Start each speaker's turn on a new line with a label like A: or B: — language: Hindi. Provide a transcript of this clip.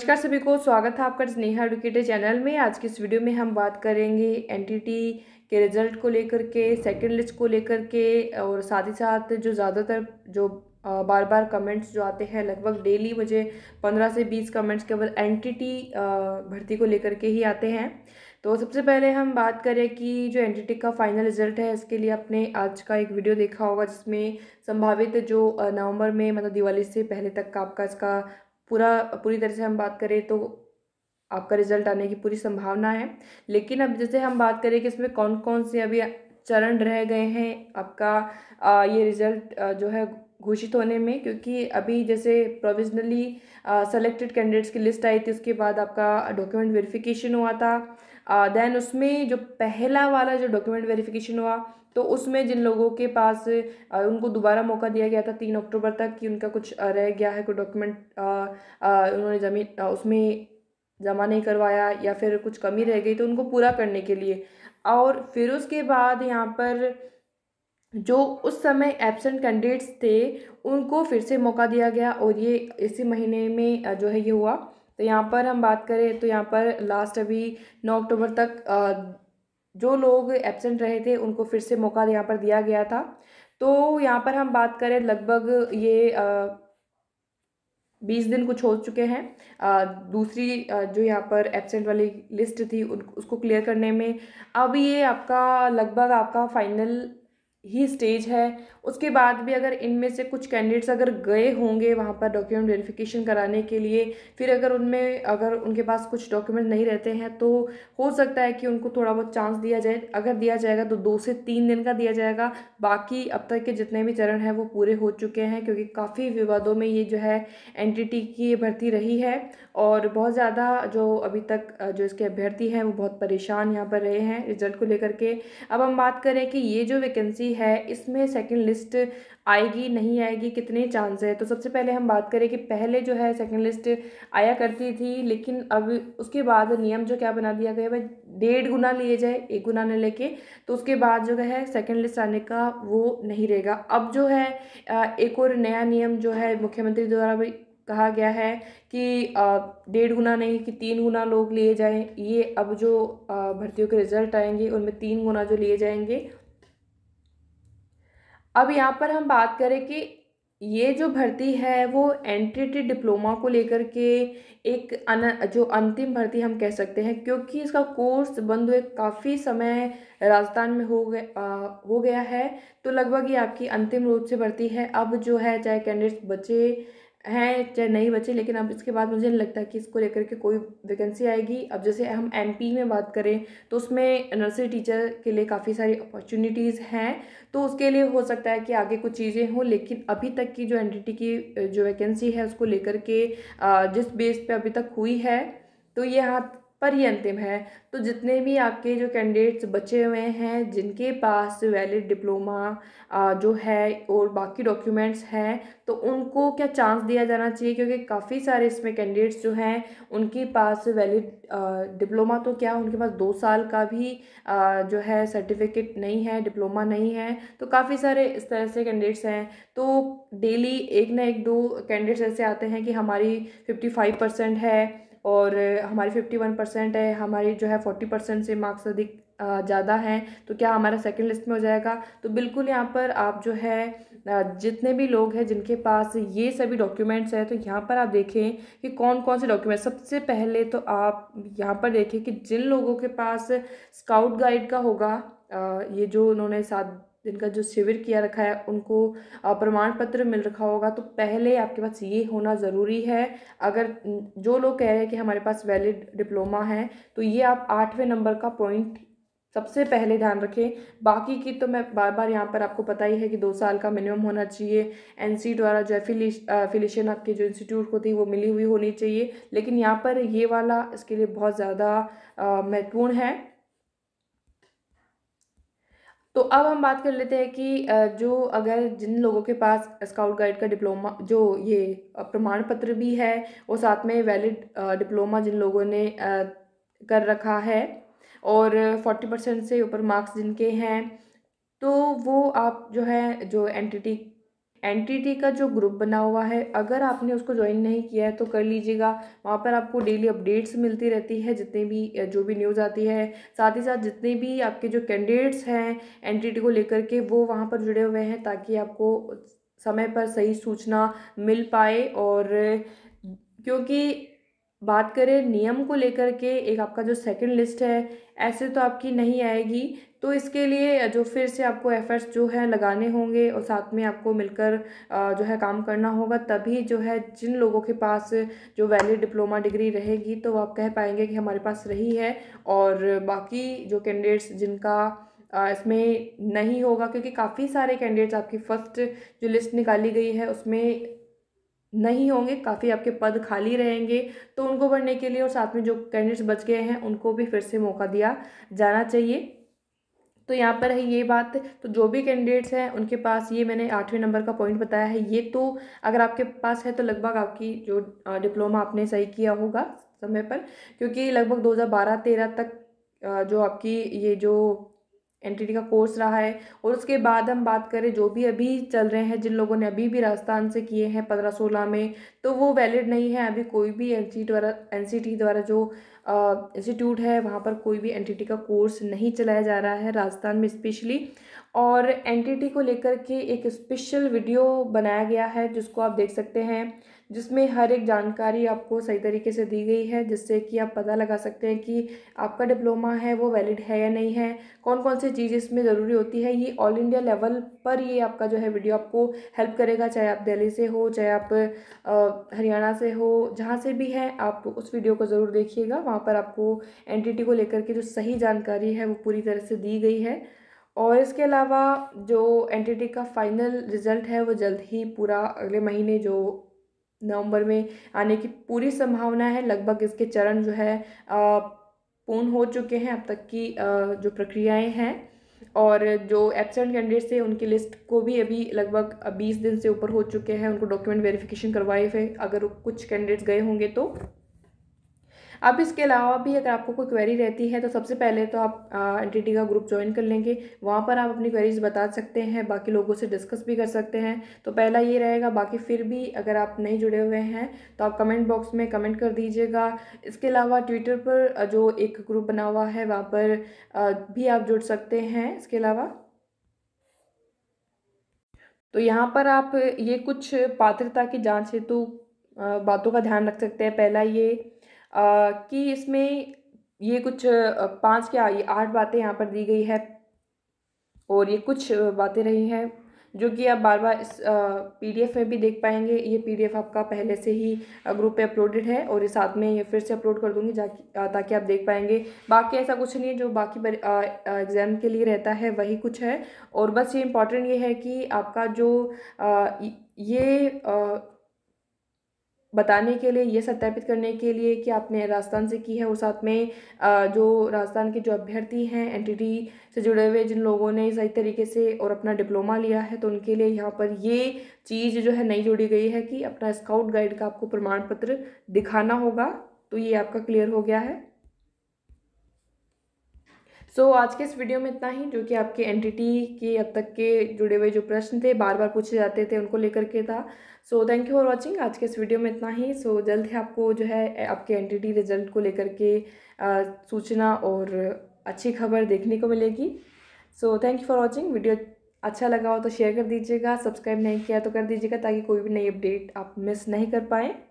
A: नमस्कार सभी को स्वागत है आपका स्नेहा एडुकेटर चैनल में आज की इस वीडियो में हम बात करेंगे एनटीटी के रिजल्ट को लेकर के सेकंड लिस्ट को लेकर के और साथ ही साथ जो ज़्यादातर जो बार बार कमेंट्स जो आते हैं लगभग डेली मुझे पंद्रह से बीस कमेंट्स केवल एन टी भर्ती को लेकर के ही आते हैं तो सबसे पहले हम बात करें कि जो एन का फाइनल रिजल्ट है इसके लिए आपने आज का एक वीडियो देखा होगा जिसमें संभावित जो नवंबर में मतलब दिवाली से पहले तक का आपका इसका पूरा पूरी तरह से हम बात करें तो आपका रिजल्ट आने की पूरी संभावना है लेकिन अब जैसे हम बात करें कि इसमें कौन कौन से अभी चरण रह गए हैं आपका आ, ये रिज़ल्ट जो है घोषित होने में क्योंकि अभी जैसे प्रोविजनली सेलेक्टेड कैंडिडेट्स की लिस्ट आई थी उसके बाद आपका डॉक्यूमेंट वेरिफिकेशन हुआ था देन उसमें जो पहला वाला जो डॉक्यूमेंट वेरिफिकेशन हुआ तो उसमें जिन लोगों के पास उनको दोबारा मौका दिया गया था तीन अक्टूबर तक कि उनका कुछ रह गया है कोई डॉक्यूमेंट उन्होंने ज़मीन उसमें जमा नहीं करवाया या फिर कुछ कमी रह गई तो उनको पूरा करने के लिए और फिर उसके बाद यहाँ पर जो उस समय एबसेंट कैंडिडेट्स थे उनको फिर से मौका दिया गया और ये इसी महीने में जो है ये हुआ तो यहाँ पर हम बात करें तो यहाँ पर लास्ट अभी नौ अक्टूबर तक जो लोग एबसेंट रहे थे उनको फिर से मौका यहाँ पर दिया गया था तो यहाँ पर हम बात करें लगभग ये बीस दिन कुछ हो चुके हैं दूसरी जो यहाँ पर एबसेंट वाली लिस्ट थी उन उसको क्लियर करने में अब ये आपका लगभग आपका फाइनल ही स्टेज है उसके बाद भी अगर इनमें से कुछ कैंडिडेट्स अगर गए होंगे वहाँ पर डॉक्यूमेंट वेरिफिकेशन कराने के लिए फिर अगर उनमें अगर उनके पास कुछ डॉक्यूमेंट नहीं रहते हैं तो हो सकता है कि उनको थोड़ा बहुत चांस दिया जाए अगर दिया जाएगा तो दो से तीन दिन का दिया जाएगा बाकी अब तक के जितने भी चरण हैं वो पूरे हो चुके हैं क्योंकि काफ़ी विवादों में ये जो है एन की भर्ती रही है और बहुत ज़्यादा जो अभी तक जो इसके अभ्यर्थी हैं वो बहुत परेशान यहाँ पर रहे हैं रिजल्ट को लेकर के अब हम बात करें कि ये जो वैकेंसी है इसमें सेकेंड लिस्ट आएगी नहीं आएगी कितने चांस है तो सबसे पहले हम बात करें कि पहले जो है सेकेंड लिस्ट आया करती थी लेकिन अब उसके बाद नियम जो क्या बना दिया गया भाई डेढ़ गुना लिए जाए एक गुना न लेके तो उसके बाद जो है सेकेंड लिस्ट आने का वो नहीं रहेगा अब जो है एक और नया नियम जो है मुख्यमंत्री द्वारा भी कहा गया है कि डेढ़ गुना नहीं कि तीन गुना लोग लिए जाएँ ये अब जो भर्तियों के रिज़ल्ट आएंगे उनमें तीन गुना जो लिए जाएंगे अब यहाँ पर हम बात करें कि ये जो भर्ती है वो एन डिप्लोमा को लेकर के एक अन जो अंतिम भर्ती हम कह सकते हैं क्योंकि इसका कोर्स बंद हुए काफ़ी समय राजस्थान में हो गया हो गया है तो लगभग ये आपकी अंतिम रूप से भर्ती है अब जो है चाहे कैंडिडेट्स बचे हैं चाहे नहीं बचे लेकिन अब इसके बाद मुझे लगता है कि इसको लेकर के कोई वैकेंसी आएगी अब जैसे हम एमपी में बात करें तो उसमें नर्सरी टीचर के लिए काफ़ी सारी अपॉर्चुनिटीज़ हैं तो उसके लिए हो सकता है कि आगे कुछ चीज़ें हों लेकिन अभी तक की जो एन की जो वैकेंसी है उसको लेकर के जिस बेस पर अभी तक हुई है तो ये हाथ पर ये अंतिम है तो जितने भी आपके जो कैंडिडेट्स बचे हुए हैं जिनके पास वैलिड डिप्लोमा जो है और बाकी डॉक्यूमेंट्स हैं तो उनको क्या चांस दिया जाना चाहिए क्योंकि काफ़ी सारे इसमें कैंडिडेट्स जो हैं उनके पास वैलिड डिप्लोमा तो क्या उनके पास दो साल का भी जो है सर्टिफिकेट नहीं है डिप्लोमा नहीं है तो काफ़ी सारे इस तरह से कैंडिडेट्स हैं तो डेली एक ना एक दो कैंडिडेट्स ऐसे आते हैं कि हमारी फिफ्टी फाइव परसेंट है और हमारी फिफ्टी वन परसेंट है हमारी जो है फोर्टी परसेंट से मार्क्स अधिक ज़्यादा हैं तो क्या हमारा सेकंड लिस्ट में हो जाएगा तो बिल्कुल यहाँ पर आप जो है जितने भी लोग हैं जिनके पास ये सभी डॉक्यूमेंट्स हैं तो यहाँ पर आप देखें कि कौन कौन से डॉक्यूमेंट सबसे पहले तो आप यहाँ पर देखें कि जिन लोगों के पास स्काउट गाइड का होगा ये जो उन्होंने साथ जिनका जो शिविर किया रखा है उनको प्रमाण पत्र मिल रखा होगा तो पहले आपके पास ये होना ज़रूरी है अगर जो लोग कह रहे हैं कि हमारे पास वैलिड डिप्लोमा है तो ये आप आठवें नंबर का पॉइंट सबसे पहले ध्यान रखें बाकी की तो मैं बार बार यहाँ पर आपको पता ही है कि दो साल का मिनिमम होना चाहिए एन द्वारा जो एफिलेशन आपके जो इंस्टीट्यूट को थी वो मिली हुई होनी चाहिए लेकिन यहाँ पर ये वाला इसके लिए बहुत ज़्यादा महत्वपूर्ण है तो अब हम बात कर लेते हैं कि जो अगर जिन लोगों के पास स्काउट गाइड का डिप्लोमा जो ये प्रमाण पत्र भी है और साथ में वैलिड डिप्लोमा जिन लोगों ने कर रखा है और फोर्टी परसेंट से ऊपर मार्क्स जिनके हैं तो वो आप जो है जो एंटिटी एनटीटी का जो ग्रुप बना हुआ है अगर आपने उसको ज्वाइन नहीं किया है तो कर लीजिएगा वहाँ पर आपको डेली अपडेट्स मिलती रहती है जितने भी जो भी न्यूज़ आती है साथ ही साथ जितने भी आपके जो कैंडिडेट्स हैं एनटीटी को लेकर के वो वहाँ पर जुड़े हुए हैं ताकि आपको समय पर सही सूचना मिल पाए और क्योंकि बात करें नियम को लेकर के एक आपका जो सेकंड लिस्ट है ऐसे तो आपकी नहीं आएगी तो इसके लिए जो फिर से आपको एफर्ट्स जो है लगाने होंगे और साथ में आपको मिलकर जो है काम करना होगा तभी जो है जिन लोगों के पास जो वैलिड डिप्लोमा डिग्री रहेगी तो आप कह पाएंगे कि हमारे पास रही है और बाकी जो कैंडिडेट्स जिनका इसमें नहीं होगा क्योंकि काफ़ी सारे कैंडिडेट्स आपकी फ़र्स्ट जो लिस्ट निकाली गई है उसमें नहीं होंगे काफ़ी आपके पद खाली रहेंगे तो उनको भरने के लिए और साथ में जो कैंडिडेट्स बच गए हैं उनको भी फिर से मौका दिया जाना चाहिए तो यहाँ पर है ये बात तो जो भी कैंडिडेट्स हैं उनके पास ये मैंने आठवें नंबर का पॉइंट बताया है ये तो अगर आपके पास है तो लगभग आपकी जो डिप्लोमा आपने सही किया होगा समय पर क्योंकि लगभग दो हज़ार तक जो आपकी ये जो एनटीटी का कोर्स रहा है और उसके बाद हम बात करें जो भी अभी चल रहे हैं जिन लोगों ने अभी भी राजस्थान से किए हैं पंद्रह सोलह में तो वो वैलिड नहीं है अभी कोई भी एन सी द्वारा एन सी टी द्वारा जो इंस्टीट्यूट है वहाँ पर कोई भी एन का कोर्स नहीं चलाया जा रहा है राजस्थान में स्पेशली और एन को लेकर के एक स्पेशल वीडियो बनाया गया है जिसको आप देख सकते हैं जिसमें हर एक जानकारी आपको सही तरीके से दी गई है जिससे कि आप पता लगा सकते हैं कि आपका डिप्लोमा है वो वैलिड है या नहीं है कौन कौन सी चीज़ इसमें ज़रूरी होती है ये ऑल इंडिया लेवल पर ये आपका जो है वीडियो आपको हेल्प करेगा चाहे आप दिल्ली से हो चाहे आप हरियाणा से हो जहाँ से भी है आप उस वीडियो को ज़रूर देखिएगा वहाँ वहाँ पर आपको एंटिटी को लेकर के जो सही जानकारी है वो पूरी तरह से दी गई है और इसके अलावा जो एंटिटी का फाइनल रिजल्ट है वो जल्द ही पूरा अगले महीने जो नवंबर में आने की पूरी संभावना है लगभग इसके चरण जो है पूर्ण हो चुके हैं अब तक की जो प्रक्रियाएं हैं और जो एबसेंट कैंडिडेट्स हैं उनकी लिस्ट को भी अभी लगभग बीस दिन से ऊपर हो चुके हैं उनको डॉक्यूमेंट वेरिफिकेशन करवाए हुए अगर कुछ कैंडिडेट्स गए होंगे तो अब इसके अलावा भी अगर आपको कोई क्वेरी रहती है तो सबसे पहले तो आप एन का ग्रुप ज्वाइन कर लेंगे वहाँ पर आप अपनी क्वेरीज बता सकते हैं बाकी लोगों से डिस्कस भी कर सकते हैं तो पहला ये रहेगा बाकी फिर भी अगर आप नहीं जुड़े हुए हैं तो आप कमेंट बॉक्स में कमेंट कर दीजिएगा इसके अलावा ट्विटर पर जो एक ग्रुप बना हुआ है वहाँ पर भी आप जुड़ सकते हैं इसके अलावा तो यहाँ पर आप ये कुछ पात्रता की जांच हेतु बातों का ध्यान रख सकते हैं पहला ये कि इसमें ये कुछ पांच क्या ये आठ बातें यहाँ पर दी गई है और ये कुछ बातें रही हैं जो कि आप बार बार इस पीडीएफ में भी देख पाएंगे ये पीडीएफ आपका पहले से ही ग्रुप पे अपलोडेड है और ये साथ में ये फिर से अपलोड कर दूंगी ताकि आप देख पाएंगे बाकी ऐसा कुछ नहीं है जो बाकी एग्ज़ाम के लिए रहता है वही कुछ है और बस ये इम्पॉर्टेंट ये है कि आपका जो आ, ये आ, बताने के लिए ये सत्यापित करने के लिए कि आपने राजस्थान से की है और साथ में जो राजस्थान के जो अभ्यर्थी हैं एनटीटी से जुड़े हुए जिन लोगों ने सही तरीके से और अपना डिप्लोमा लिया है तो उनके लिए यहाँ पर ये चीज़ जो है नई जोड़ी गई है कि अपना स्काउट गाइड का आपको प्रमाण पत्र दिखाना होगा तो ये आपका क्लियर हो गया है सो so, आज के इस वीडियो में इतना ही जो कि आपके टी के अब तक के जुड़े हुए जो प्रश्न थे बार बार पूछे जाते थे उनको लेकर के था so thank you for watching आज के इस वीडियो में इतना ही सो so, जल्द ही आपको जो है आपके टी रिजल्ट को लेकर के सूचना और अच्छी खबर देखने को मिलेगी so thank you for watching video अच्छा लगा हो तो शेयर कर दीजिएगा सब्सक्राइब नहीं किया तो कर दीजिएगा ताकि कोई भी नई अपडेट आप मिस नहीं कर पाएँ